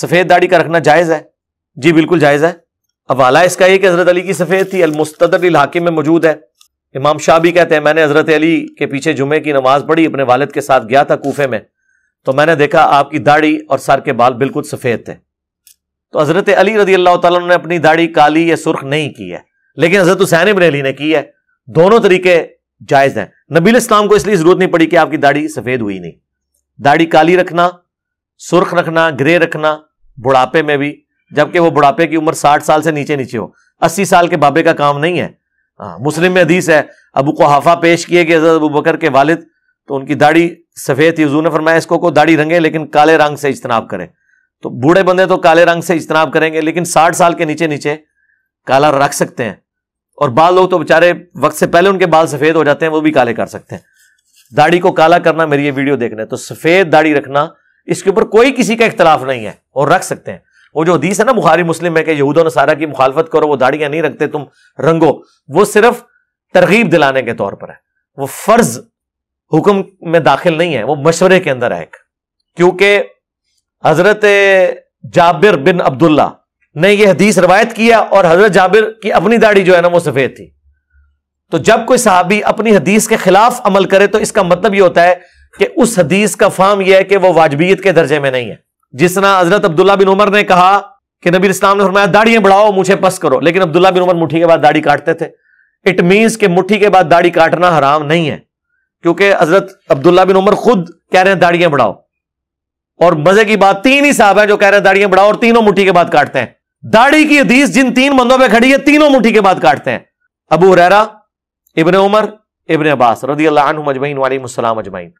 सफेद दाढ़ी का रखना जायज है जी बिल्कुल जायज है अब हवाला इसका यह कि हजरत अली की सफेद थी अलमुस्तदर हाकिम में मौजूद है इमाम शाह भी कहते हैं मैंने हजरत अली के पीछे जुमे की नमाज पढ़ी अपने वालद के साथ गया था कोफे में तो मैंने देखा आपकी दाढ़ी और सर के बाल बिल्कुल सफेद थे तो हजरत अली रजी अल्लाह तला अपनी दाढ़ी काली या सुर्ख नहीं की है लेकिन हजरत हुसैन इबन अली ने की है दोनों तरीके जायज हैं नबील इस्लाम को इसलिए जरूरत नहीं पड़ी कि आपकी दाढ़ी सफेद हुई नहीं दाढ़ी काली रखना सुर्ख रखना ग्रे रखना बुढ़ापे में भी जबकि वो बुढ़ापे की उम्र साठ साल से नीचे नीचे हो अस्सी साल के बाबे का काम नहीं है हाँ मुस्लिम में अधीस है अबू को हाफा पेश किए कि हजरत अबू बकर के वालिद तो उनकी दाढ़ी सफ़ेद थी हजू ने फरमाया इसको को दाढ़ी रंगे लेकिन काले रंग से इजतनाब करें तो बूढ़े बंदे तो काले रंग से इजतनाब करेंगे लेकिन साठ साल के नीचे नीचे काला रख सकते हैं और बाल लोग तो बेचारे वक्त से पहले उनके बाल सफ़ेद हो जाते हैं वो भी काले कर सकते हैं दाढ़ी को काला करना मेरी ये वीडियो देखना है तो सफ़ेद दाढ़ी रखना इसके ऊपर कोई किसी का इख्तलाफ नहीं है और रख सकते हैं वो जो हदीस है ना बुखारी मुस्लिम है कि यहूद नसारा की मुखालफत करो वो दाड़ियां नहीं रखते तुम रंगो वो सिर्फ तरगीब दिलाने के तौर पर है वो फर्ज हुक्म में दाखिल नहीं है वो मशवरे के अंदर है क्योंकि हजरत जाबिर बिन अब्दुल्ला ने यह हदीस रवायत किया और हजरत जाबिर की अपनी दाढ़ी जो है ना वो सफेद थी तो जब कोई साहबी अपनी हदीस के खिलाफ अमल करे तो इसका मतलब यह होता है कि उस हदीस का फार्म यह है कि वो वाजबियत के दर्जे में नहीं है जिस तरह हजरत अब्दुल्ला बिन उमर ने कहा कि नबी इस्लाम ने फरमाया दाढ़ियां बढ़ाओ मुझे पस करो लेकिन अब्दुल्ला बिन उमर मुठ्ठी के बाद दाढ़ी काटते थे इट मीन्स के मुठी के बाद दाढ़ी काटना हराम नहीं है क्योंकि हजरत अब्दुल्ला बिन उमर खुद कह रहे हैं दाढ़ियां बढ़ाओ और मजे की बात तीन ही साहब है जो कह रहे हैं दाढ़ियां बढ़ाओ और तीनों मुठी के बाद काटते हैं दाढ़ी की हदीस जिन तीन बंदों पर खड़ी है तीनों मुठी के बाद काटते हैं Abu Hurairah ibn Umar ibn Abbas रदी अल्लाह मजमैन वाली मुसलाम अजमैन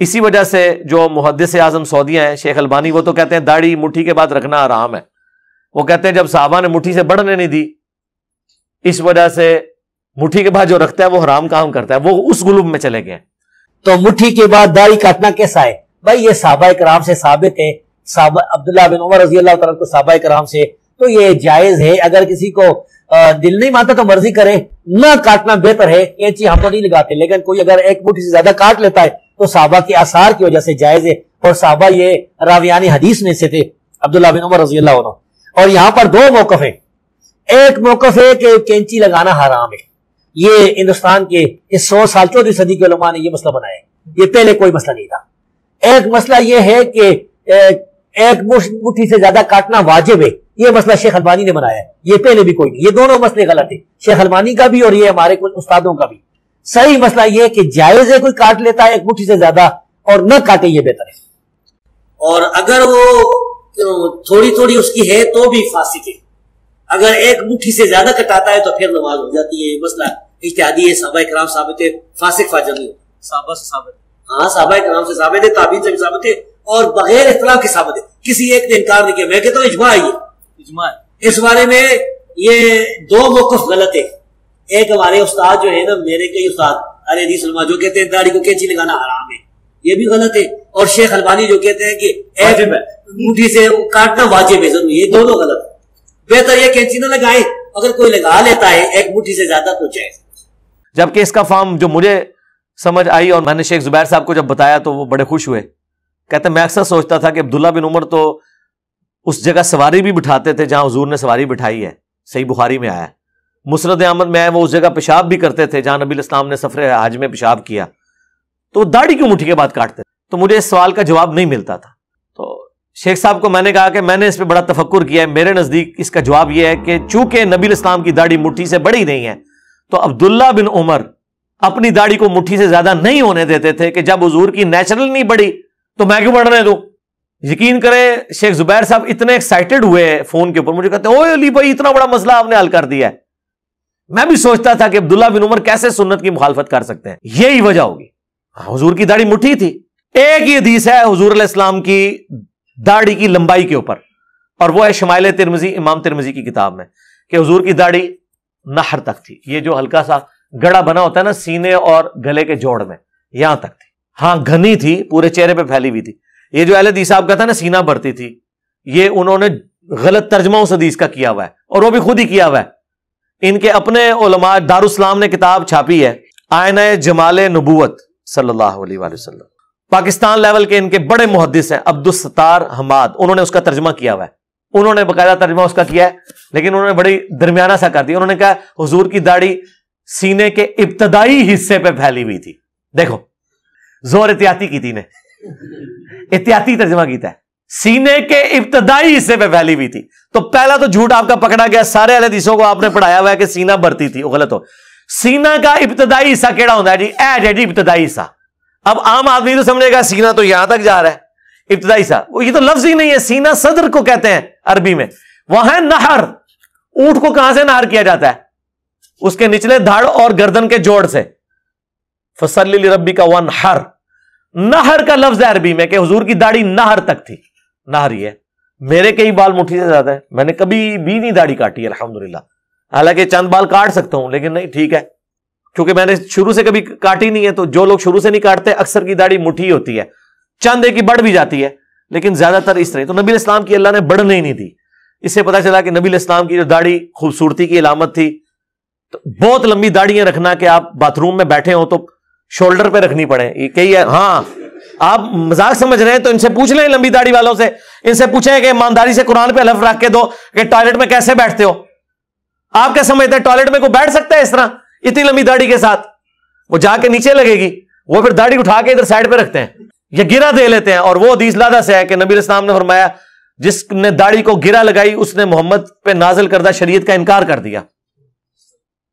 इसी वजह से जो मुहदस आजम सऊदिया हैं शेख अलबानी वो तो कहते हैं दाढ़ी मुठ्ठी के बाद रखना आराम है वो कहते हैं जब साहबा ने मुठ्ठी से बढ़ने नहीं दी इस वजह से मुठ्ठी के बाद जो रखता है वो हराम काम करता है वो उस गुलूब में चले गए तो मुठ्ठी के बाद दाढ़ी काटना कैसा है भाई ये साहबा कराम से साबित है अब्दुल्ला बिन उमर रजी अल्लाह तक साहबा कराम से तो ये जायज है अगर किसी को दिल नहीं मानता तो मर्जी करे ना काटना बेहतर है ये चीज हम तो नहीं लगाते लेकिन कोई अगर एक मुठ्ठी से ज्यादा काट लेता है तो साहबा के आसार की वजह से जायज है और साहबा ये रावियानी हदीस में से थे अब्दुल्ला बिन उमर रजी अल्लाह और यहाँ पर दो मौकफ है एक मौकफ है कि कैंची लगाना हराम है ये हिंदुस्तान के इस सौ साल चौथी सदी के उलमा ने यह मसला बनाया ये पहले कोई मसला नहीं था एक मसला यह है कि एक मुट्ठी से ज्यादा काटना वाजिब है ये मसला शेख अलबानी ने बनाया ये पहले भी कोई नहीं ये दोनों मसले गलत है शेख अलबानी का भी और ये हमारे कुछ उस्तादों का भी सही मसला यह कि जायज है कोई काट लेता है एक मुट्ठी से ज्यादा और न काटे ये बेहतर है और अगर वो तो थोड़ी थोड़ी उसकी है तो भी फांसी के अगर एक मुट्ठी से ज्यादा कटाता है तो फिर नमाज हो जाती है मसला इत्यादि है साहबा कराम साबित है फांसी फाजर नहीं साहबा से साबित हाँ साबा कराम से साबित है ताबीन से भी साबित है और बगैर इतना के साबित है किसी एक ने इनकार नहीं किया मैं कहता हूँ इजमा है इजमा इस बारे में ये दो मौकफ गलत है एक हमारे उस्ताद जो है ना मेरे कई उस्ताद अरे नहीं सलमा जो कहते हैं दाढ़ी को कैंची लगाना हराम है ये भी गलत है और शेख अलबानी जो कहते हैं कि मुठी से काटना वाजिब है ये दोनों गलत है बेहतर ये कैंची ना लगाए अगर कोई लगा लेता है एक मुठी से ज्यादा तो जाए जबकि इसका फॉर्म जो मुझे समझ आई और मैंने शेख जुबैर साहब को जब बताया तो वो बड़े खुश हुए कहते मैं अक्सर सोचता था कि अब्दुल्ला बिन उमर तो उस जगह सवारी भी बिठाते थे जहां हजूर ने सवारी बिठाई है सही बुखारी में आया है मुसरत अहमद में आए वो उस जगह पेशाब भी करते थे जहां नबी इस्लाम ने सफरे हाज में पेशाब किया तो दाढ़ी क्यों मुठी के बाद काटते तो मुझे इस सवाल का जवाब नहीं मिलता था तो शेख साहब को मैंने कहा कि मैंने इस पर बड़ा तफक्र किया है मेरे नज़दीक इसका जवाब यह है कि चूंकि नबी इस्लाम की दाढ़ी मुट्ठी से बड़ी नहीं है तो अब्दुल्ला बिन उमर अपनी दाढ़ी को मुट्ठी से ज्यादा नहीं होने देते थे कि जब हजूर की नेचुरल नहीं बढ़ी तो मैं क्यों बढ़ने दूं यकीन करे शेख जुबैर साहब इतने एक्साइटेड हुए फोन के ऊपर मुझे कहते ओ अली भाई इतना बड़ा मसला आपने हल कर दिया है मैं भी सोचता था कि अब्दुल्ला बिन उमर कैसे सुन्नत की मुखालफत कर सकते हैं यही वजह होगी हजूर हाँ, की दाढ़ी मुठी थी एक ही हदीस है हजूर इस्लाम की दाढ़ी की लंबाई के ऊपर और वो है शमाइल तिरमजी इमाम तिरमजी की किताब में कि हजूर की दाढ़ी नहर तक थी ये जो हल्का सा गड़ा बना होता है ना सीने और गले के जोड़ में यहां तक थी हाँ घनी थी पूरे चेहरे पे फैली हुई थी ये जो अहलदी साहब का था ना सीना भरती थी ये उन्होंने गलत तर्जमा उस हदीस का किया हुआ है और वो भी खुद ही किया हुआ है इनके अपने उलमा दारुस्लाम ने किताब छापी है आयन जमाल नबूत सल्लाम पाकिस्तान लेवल के इनके बड़े मुहदस हैं अब्दुलस्तार हमाद उन्होंने उसका तर्जमा किया हुआ है उन्होंने बकायदा तर्जमा उसका किया है लेकिन उन्होंने बड़ी दरमियाना सा कर दिया उन्होंने कहा हजूर की दाढ़ी सीने के इब्तदाई हिस्से पर फैली हुई थी देखो जोर एहतियाती की थी ने एहतियाती तर्जमा की था सीने के इब्तदाई हिस्से पे फैली हुई थी तो पहला तो झूठ आपका पकड़ा गया सारे हदीसों को आपने पढ़ाया हुआ है कि सीना भरती थी वो गलत हो सीना का इब्तदाई हिस्सा केड़ा होता है जी ए जी इब्तदाई हिस्सा अब आम आदमी तो समझेगा सीना तो यहां तक जा रहा है इब्तदाई सा ये तो लफ्ज ही नहीं है सीना सदर को कहते हैं अरबी में वह है नहर ऊंट को कहां से नहर किया जाता है उसके निचले धड़ और गर्दन के जोड़ से फसल रबी का वन हर नहर का लफ्ज है अरबी में कि हुजूर की दाढ़ी नहर तक थी ना रही है मेरे कई बाल मुट्ठी से ज्यादा है मैंने कभी भी नहीं दाढ़ी काटी है अलहमदुल्ला हालांकि चंद बाल काट सकता हूं लेकिन नहीं ठीक है क्योंकि मैंने शुरू से कभी काटी नहीं है तो जो लोग शुरू से नहीं काटते अक्सर की दाढ़ी मुठी होती है चंद एक बढ़ भी जाती है लेकिन ज्यादातर इस तरह तो नबी इस्लाम की अल्लाह ने बढ़ने ही नहीं दी इससे पता चला कि नबी इस्लाम की जो दाढ़ी खूबसूरती की अलामत थी तो बहुत लंबी दाढ़ियां रखना कि आप बाथरूम में बैठे हो तो शोल्डर पे रखनी पड़े ये कही है हाँ आप मजाक समझ रहे हैं तो इनसे पूछ लें लंबी दाढ़ी वालों से इनसे पूछे कि ईमानदारी से कुरान पे हलफ रख के दो कि टॉयलेट में कैसे बैठते हो आप क्या समझते हैं टॉयलेट में कोई बैठ सकता है इस तरह इतनी लंबी दाढ़ी के साथ वो जाके नीचे लगेगी वो फिर दाढ़ी उठा के इधर साइड पर रखते हैं या गिरा दे लेते हैं और वो अदीस लादा से है कि नबी इस्लाम ने फरमाया जिसने दाढ़ी को गिरा लगाई उसने मोहम्मद पे नाजल करदा शरीयत का इनकार कर दिया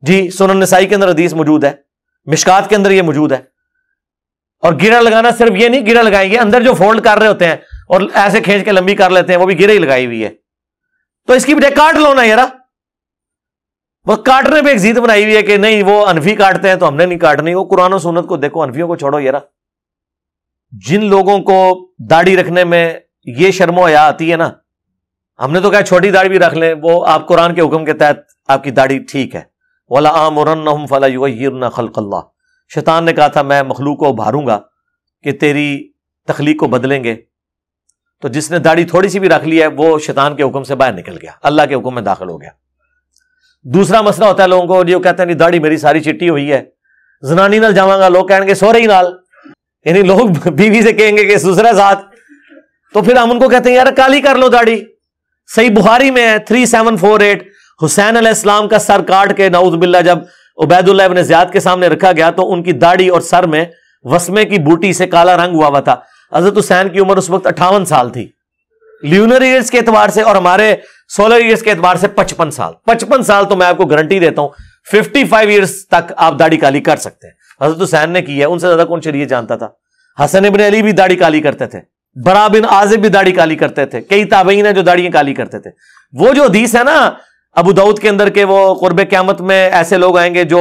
जी सुनन नसाई के अंदर अदीस मौजूद है मिशकात के अंदर यह मौजूद है और गिरा लगाना सिर्फ ये नहीं गिरा लगाएंगे अंदर जो फोल्ड कर रहे होते हैं और ऐसे खींच के लंबी कर लेते हैं वो भी गिरा ही लगाई हुई है तो इसकी बजाय काट लो ना यार वो काटने पे एक जीत बनाई हुई है कि नहीं वो अनफी काटते हैं तो हमने नहीं काटनी वो कुरान और सुनत को देखो अनफियों को छोड़ो यार जिन लोगों को दाढ़ी रखने में ये शर्मो या आती है ना हमने तो क्या छोटी दाढ़ी भी रख लें वो आप कुरान के हुक्म के तहत आपकी दाढ़ी ठीक है वाला आम फला खलकल्ला शैतान ने कहा था मैं मखलूक को उभारूंगा कि तेरी तखलीक को बदलेंगे तो जिसने दाढ़ी थोड़ी सी भी रख ली है वो शैतान के हुक्म से बाहर निकल गया अल्लाह के हुक्म में दाखिल हो गया दूसरा मसला होता है लोगों को जो कहते हैं दाढ़ी मेरी सारी चिट्टी हुई है जनानी नाल जावांगा लोग कहेंगे सोरे ही नाल यानी लोग बीवी से कहेंगे कि दूसरा साथ तो फिर हम उनको कहते हैं यार काली कर लो दाढ़ी सही बुहारी में है three seven four eight Hussain इस्लाम का सर काट के नाउज बिल्ला जब उबैदुल्ला इबन ज्याद के सामने रखा गया तो उनकी दाढ़ी और सर में वसमे की बूटी से काला रंग हुआ हुआ था हजरत हुसैन की उम्र उस वक्त अठावन साल थी ल्यूनर ईयर्स के एतबार से और हमारे सोलर ईयर्स के एतबार से पचपन साल पचपन साल तो मैं आपको गारंटी देता हूं फिफ्टी फाइव ईयर्स तक आप दाढ़ी काली कर सकते हैं हजरत हुसैन ने की है उनसे ज्यादा कौन शरीय जानता था हसन इबन अली भी दाढ़ी काली करते थे बरा बिन आजिब भी दाढ़ी काली करते थे कई ताबईन है जो दाढ़ियां काली करते थे वो जो हदीस है ना अबू दाऊद के अंदर के वो कुर्ब क्यामत में ऐसे लोग आएंगे जो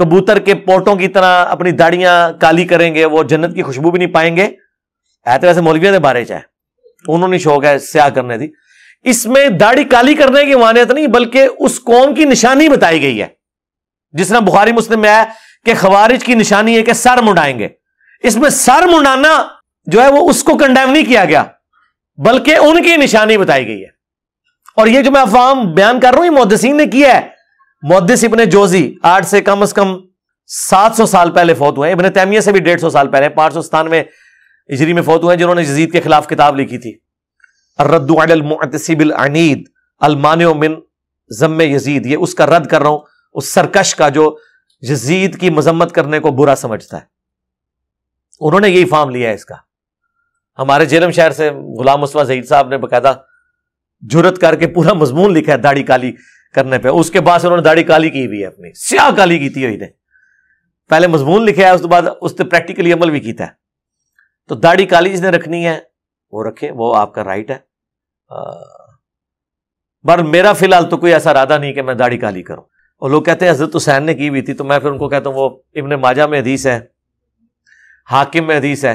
कबूतर के पोटों की तरह अपनी दाढ़ियां काली करेंगे वो जन्नत की खुशबू भी नहीं पाएंगे है तो वैसे मौलविया ने बारे चाहे उन्होंने शौक है स्याह करने दी इसमें दाढ़ी काली करने की मानियत नहीं बल्कि उस कौम की निशानी बताई गई है जिस तरह बुखारी मुस्लिम में आया कि खबारिज की निशानी है कि सर मुंडाएंगे इसमें सर मुंडाना जो है वो उसको कंडेम नहीं किया गया बल्कि उनकी निशानी बताई गई है और ये जो मैं अफवाह बयान कर रहा हूं मुहदसिन ने किया है मुहदस इबन जोजी आठ से कम अज कम सात सौ साल पहले फौत हुए इबन तैमिया से भी डेढ़ सौ साल पहले पांच सौ सतानवे इजरी में फौत हुए जिन्होंने जजीद के खिलाफ किताब लिखी थी रद्दसिबिल अलमान जम यजीद ये उसका रद्द कर रहा हूं उस सरकश का जो यजीद की मजम्मत करने को बुरा समझता है उन्होंने यही फार्म लिया है इसका हमारे जेलम शहर से गुलाम मुस्तफ़ा जहीद साहब ने बकायदा जुरत करके पूरा मजमून लिखा है दाढ़ी काली करने पे उसके बाद से उन्होंने दाढ़ी काली की भी है अपनी स्याह काली की थी ने पहले मजमून लिखा है उसके बाद उस पर प्रैक्टिकली अमल भी किया है तो दाढ़ी काली जिसने रखनी है वो रखे वो आपका राइट है पर मेरा फिलहाल तो कोई ऐसा इरादा नहीं कि मैं दाढ़ी काली करूं और लोग कहते हैं हजरत हुसैन ने की भी थी तो मैं फिर उनको कहता हूं वो इबन माजा में हदीस है हाकिम में हदीस है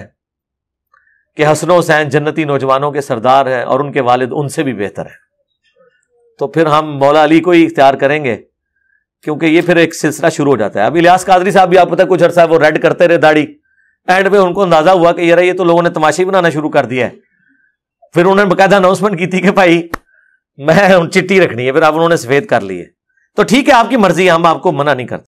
कि हसन हुसैन जन्नती नौजवानों के सरदार हैं और उनके वालिद उनसे भी बेहतर हैं तो फिर हम मौला अली को ही इख्तियार करेंगे क्योंकि ये फिर एक सिलसिला शुरू हो जाता है अभी इलियास कादरी साहब भी आप पता कुछ अर्सा वो रेड करते रहे दाढ़ी एंड में उनको अंदाजा हुआ कि यार ये तो लोगों ने तमाशी बनाना शुरू कर दिया है फिर उन्होंने बकायदा अनाउंसमेंट की थी कि भाई मैं चिट्ठी रखनी है फिर आप उन्होंने सफेद कर ली है तो ठीक है आपकी मर्जी है हम आपको मना नहीं करते